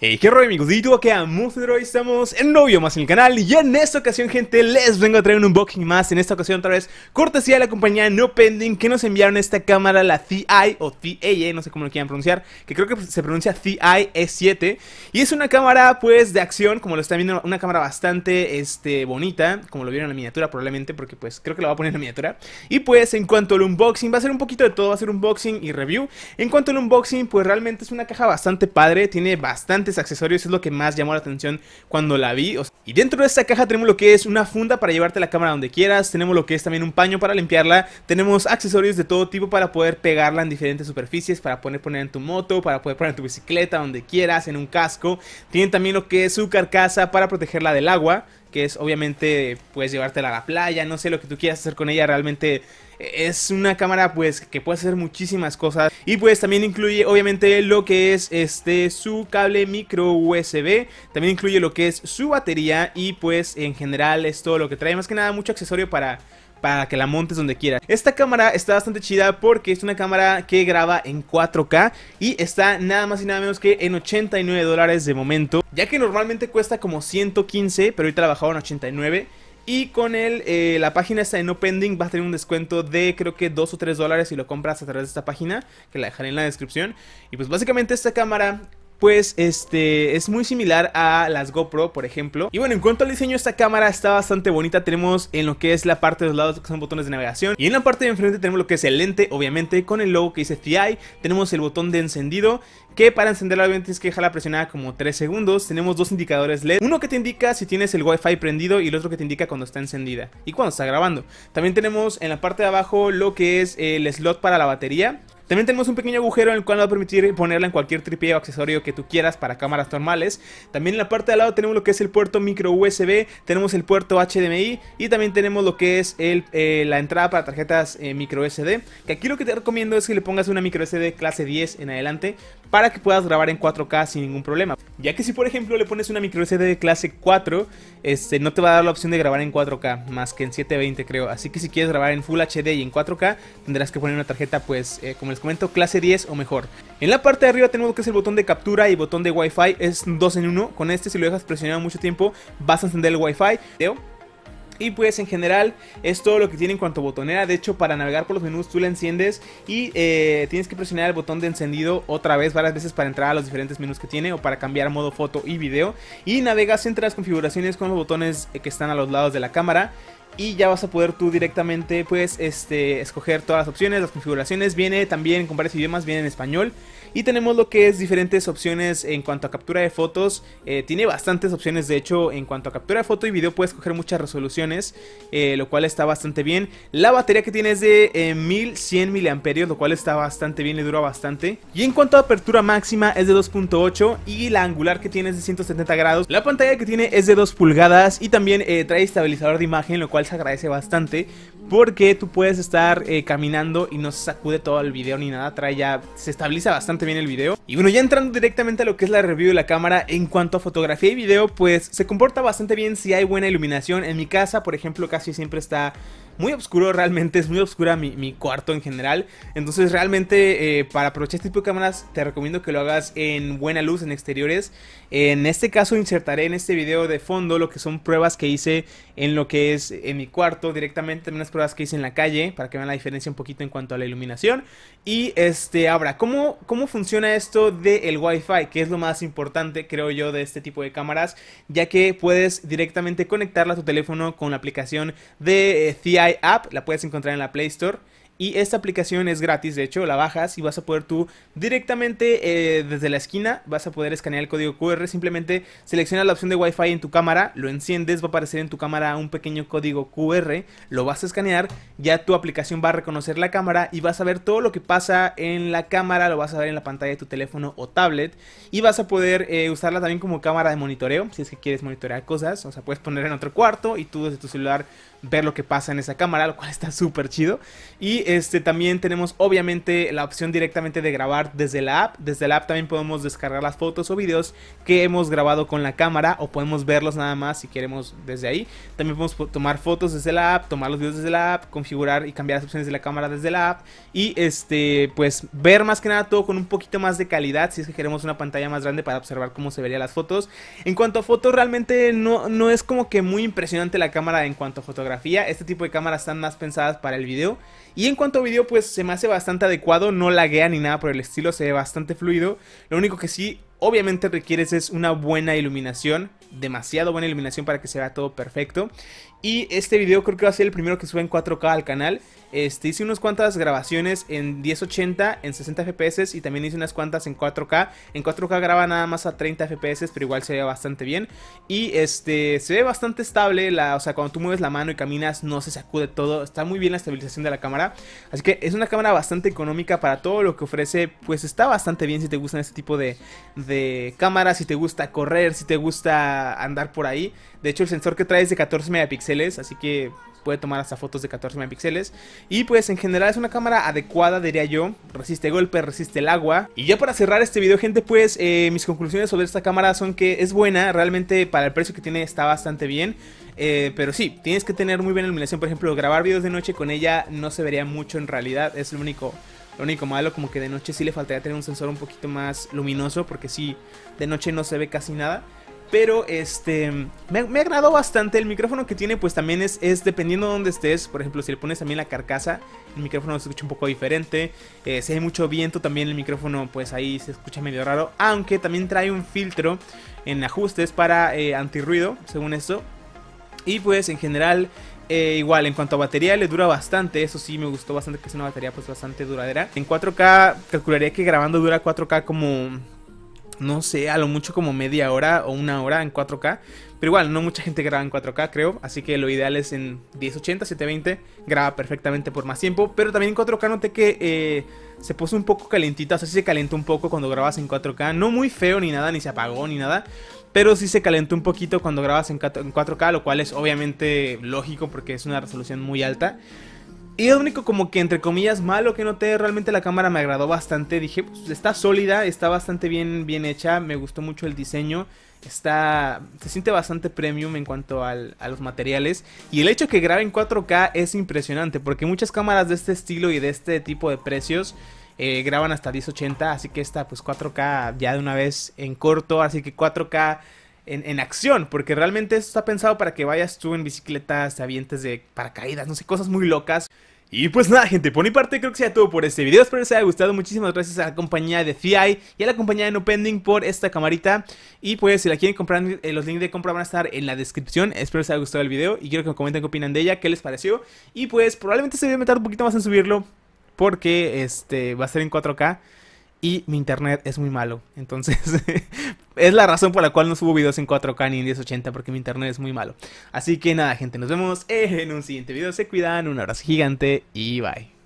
Hey, qué rollo amigos, y tú de hoy estamos en novio más en el canal Y en esta ocasión gente les vengo a traer un unboxing más En esta ocasión otra vez cortesía de la compañía No Pending Que nos enviaron esta cámara, la CI o CIA, e, no sé cómo lo quieran pronunciar Que creo que se pronuncia CI e 7 Y es una cámara pues de acción, como lo están viendo, una cámara bastante este, bonita Como lo vieron en la miniatura probablemente, porque pues creo que la voy a poner en la miniatura Y pues en cuanto al unboxing, va a ser un poquito de todo, va a ser unboxing y review En cuanto al unboxing, pues realmente es una caja bastante padre, tiene bastante accesorios es lo que más llamó la atención cuando la vi. y dentro de esta caja tenemos lo que es una funda para llevarte la cámara donde quieras, tenemos lo que es también un paño para limpiarla, tenemos accesorios de todo tipo para poder pegarla en diferentes superficies, para poner, poner en tu moto, para poder poner en tu bicicleta, donde quieras, en un casco. Tienen también lo que es su carcasa para protegerla del agua que es obviamente puedes llevártela a la playa, no sé lo que tú quieras hacer con ella, realmente es una cámara pues que puede hacer muchísimas cosas y pues también incluye obviamente lo que es este su cable micro USB, también incluye lo que es su batería y pues en general es todo lo que trae, más que nada mucho accesorio para para que la montes donde quiera. Esta cámara está bastante chida porque es una cámara que graba en 4K y está nada más y nada menos que en 89 dólares de momento, ya que normalmente cuesta como 115, pero ahorita la bajaron a 89. Y con él, eh, la página está en pending va a tener un descuento de creo que 2 o 3 dólares si lo compras a través de esta página, que la dejaré en la descripción. Y pues básicamente esta cámara pues este es muy similar a las GoPro, por ejemplo. Y bueno, en cuanto al diseño, esta cámara está bastante bonita. Tenemos en lo que es la parte de los lados que son botones de navegación. Y en la parte de enfrente tenemos lo que es el lente, obviamente, con el logo que dice FI Tenemos el botón de encendido, que para encenderlo obviamente tienes que dejarla presionada como 3 segundos. Tenemos dos indicadores LED. Uno que te indica si tienes el Wi-Fi prendido y el otro que te indica cuando está encendida y cuando está grabando. También tenemos en la parte de abajo lo que es el slot para la batería. También tenemos un pequeño agujero en el cual va a permitir ponerla en cualquier tripié o accesorio que tú quieras para cámaras normales. También en la parte de al lado tenemos lo que es el puerto micro USB, tenemos el puerto HDMI y también tenemos lo que es el, eh, la entrada para tarjetas eh, micro SD. Que aquí lo que te recomiendo es que le pongas una micro SD clase 10 en adelante para que puedas grabar en 4K sin ningún problema. Ya que si por ejemplo le pones una micro SD de clase 4, este, no te va a dar la opción de grabar en 4K, más que en 720 creo. Así que si quieres grabar en Full HD y en 4K, tendrás que poner una tarjeta pues, eh, como les comento, clase 10 o mejor. En la parte de arriba tenemos que es el botón de captura y botón de Wi-Fi, es 2 en uno. Con este si lo dejas presionado mucho tiempo, vas a encender el Wi-Fi. Y pues en general es todo lo que tiene en cuanto a botonera. De hecho, para navegar por los menús tú la enciendes y eh, tienes que presionar el botón de encendido otra vez varias veces para entrar a los diferentes menús que tiene o para cambiar modo foto y video. Y navegas entre las configuraciones con los botones eh, que están a los lados de la cámara y ya vas a poder tú directamente pues este escoger todas las opciones, las configuraciones, viene también con varios idiomas, viene en español y tenemos lo que es diferentes opciones en cuanto a captura de fotos, eh, tiene bastantes opciones de hecho en cuanto a captura de foto y video puedes coger muchas resoluciones, eh, lo cual está bastante bien, la batería que tiene es de 1100 eh, miliamperios, lo cual está bastante bien, le dura bastante y en cuanto a apertura máxima es de 2.8 y la angular que tiene es de 170 grados, la pantalla que tiene es de 2 pulgadas y también trae estabilizador de imagen, lo cual se agradece bastante porque tú puedes estar eh, caminando y no se sacude todo el video ni nada, trae ya, se estabiliza bastante bien el video. Y bueno, ya entrando directamente a lo que es la review de la cámara, en cuanto a fotografía y video, pues se comporta bastante bien si hay buena iluminación. En mi casa, por ejemplo, casi siempre está muy oscuro realmente, es muy oscura mi, mi cuarto en general. Entonces realmente eh, para aprovechar este tipo de cámaras te recomiendo que lo hagas en buena luz, en exteriores. En este caso insertaré en este video de fondo lo que son pruebas que hice en lo que es en mi cuarto directamente, que hice en la calle para que vean la diferencia un poquito en cuanto a la iluminación. Y este, ahora, ¿cómo, cómo funciona esto del de Wi-Fi? Que es lo más importante, creo yo, de este tipo de cámaras, ya que puedes directamente conectarla a tu teléfono con la aplicación de eh, CI App, la puedes encontrar en la Play Store. Y esta aplicación es gratis, de hecho, la bajas y vas a poder tú directamente eh, desde la esquina, vas a poder escanear el código QR, simplemente seleccionas la opción de Wi-Fi en tu cámara, lo enciendes, va a aparecer en tu cámara un pequeño código QR, lo vas a escanear, ya tu aplicación va a reconocer la cámara y vas a ver todo lo que pasa en la cámara, lo vas a ver en la pantalla de tu teléfono o tablet y vas a poder eh, usarla también como cámara de monitoreo, si es que quieres monitorear cosas, o sea, puedes poner en otro cuarto y tú desde tu celular ver lo que pasa en esa cámara, lo cual está súper chido. Y este, también tenemos obviamente la opción directamente de grabar desde la app. Desde la app también podemos descargar las fotos o videos que hemos grabado con la cámara o podemos verlos nada más si queremos desde ahí. También podemos tomar fotos desde la app, tomar los videos desde la app, configurar y cambiar las opciones de la cámara desde la app y este, pues ver más que nada todo con un poquito más de calidad si es que queremos una pantalla más grande para observar cómo se verían las fotos. En cuanto a fotos, realmente no, no es como que muy impresionante la cámara en cuanto a fotografía. Este tipo de cámaras están más pensadas para el video. Y en cuanto a video, pues se me hace bastante adecuado, no laguea ni nada por el estilo, se ve bastante fluido. Lo único que sí, obviamente requieres es una buena iluminación, demasiado buena iluminación para que se vea todo perfecto. Y este video creo que va a ser el primero que sube en 4K al canal. Este, hice unas cuantas grabaciones en 1080, en 60 FPS y también hice unas cuantas en 4K. En 4K graba nada más a 30 FPS, pero igual se ve bastante bien. Y este, se ve bastante estable, la, o sea, cuando tú mueves la mano y caminas no se sacude todo. Está muy bien la estabilización de la cámara. Así que es una cámara bastante económica para todo lo que ofrece. Pues está bastante bien si te gustan este tipo de, de cámaras, si te gusta correr, si te gusta andar por ahí. De hecho, el sensor que trae es de 14 megapíxeles, así que puede tomar hasta fotos de 14 megapíxeles. Y pues en general es una cámara adecuada, diría yo. Resiste golpes, resiste el agua. Y ya para cerrar este video, gente, pues eh, mis conclusiones sobre esta cámara son que es buena. Realmente para el precio que tiene está bastante bien. Eh, pero sí, tienes que tener muy buena iluminación. Por ejemplo, grabar videos de noche con ella no se vería mucho en realidad. Es lo único lo único malo como que de noche sí le faltaría tener un sensor un poquito más luminoso porque sí, de noche no se ve casi nada. Pero este, me, ha agradó bastante. El micrófono que tiene, pues también es, dependiendo de dónde estés. Por ejemplo, si le pones también la carcasa, el micrófono se escucha un poco diferente. Eh, si hay mucho viento, también el micrófono, pues ahí se escucha medio raro. Aunque también trae un filtro en ajustes para eh, antirruido, según eso Y pues en general, eh, igual, en cuanto a batería, le dura bastante. Eso sí, me gustó bastante que es una batería pues bastante duradera. En 4K, calcularía que grabando dura 4K como no sé, a lo mucho como media hora o una hora en 4K. Pero igual, no mucha gente graba en 4K, creo. Así que lo ideal es en 1080, 720. Graba perfectamente por más tiempo. Pero también en 4K noté que eh, se puso un poco calentita. O sea, sí se calentó un poco cuando grabas en 4K. No muy feo ni nada, ni se apagó ni nada. Pero sí se calentó un poquito cuando grabas en 4K, lo cual es obviamente lógico porque es una resolución muy alta. Y lo único como que entre comillas malo que noté, realmente la cámara me agradó bastante. Dije, pues, está sólida, está bastante bien, bien hecha, me gustó mucho el diseño. Está, se siente bastante premium en cuanto a los materiales. Y el hecho que grabe en 4K es impresionante, porque muchas cámaras de este estilo y de este tipo de precios eh, graban hasta 1080, así que esta pues 4K ya de una vez en corto, así que 4K en, acción, porque realmente esto está pensado para que vayas tú en bicicletas, avientes de paracaídas, no sé, cosas muy locas. Y pues nada gente, por mi parte creo que sea todo por este video, espero les haya gustado, muchísimas gracias a la compañía de CI y a la compañía de No Pending por esta camarita Y pues si la quieren comprar, eh, los links de compra van a estar en la descripción, espero les haya gustado el video y quiero que comenten qué opinan de ella, qué les pareció Y pues probablemente se voy a meter un poquito más en subirlo porque este va a ser en 4K y mi internet es muy malo. Entonces, es la razón por la cual no subo videos en 4K ni en 1080, porque mi internet es muy malo. Así que nada, gente, nos vemos en un siguiente video. Se cuidan, un abrazo gigante y bye.